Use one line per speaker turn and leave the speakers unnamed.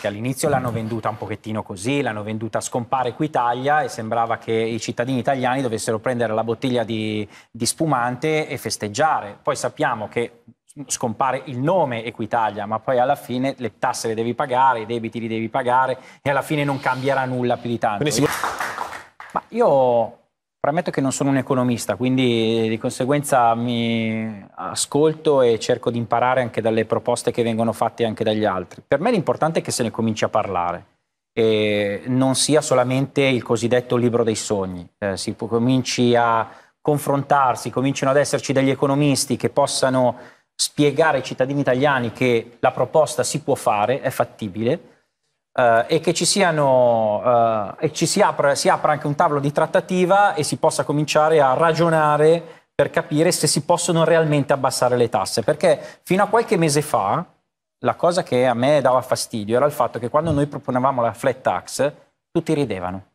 che all'inizio l'hanno venduta un pochettino così, l'hanno venduta a scompare Equitalia e sembrava che i cittadini italiani dovessero prendere la bottiglia di, di spumante e festeggiare. Poi sappiamo che scompare il nome Equitalia, ma poi alla fine le tasse le devi pagare, i debiti li devi pagare e alla fine non cambierà nulla più di tanto. Ma io Premetto che non sono un economista, quindi eh, di conseguenza mi ascolto e cerco di imparare anche dalle proposte che vengono fatte anche dagli altri. Per me l'importante è che se ne cominci a parlare e non sia solamente il cosiddetto libro dei sogni, eh, si cominci a confrontarsi, cominciano ad esserci degli economisti che possano spiegare ai cittadini italiani che la proposta si può fare, è fattibile, Uh, e che ci siano uh, e ci si apra, si apra, anche un tavolo di trattativa e si possa cominciare a ragionare per capire se si possono realmente abbassare le tasse. Perché fino a qualche mese fa la cosa che a me dava fastidio era il fatto che quando noi proponevamo la flat tax tutti ridevano.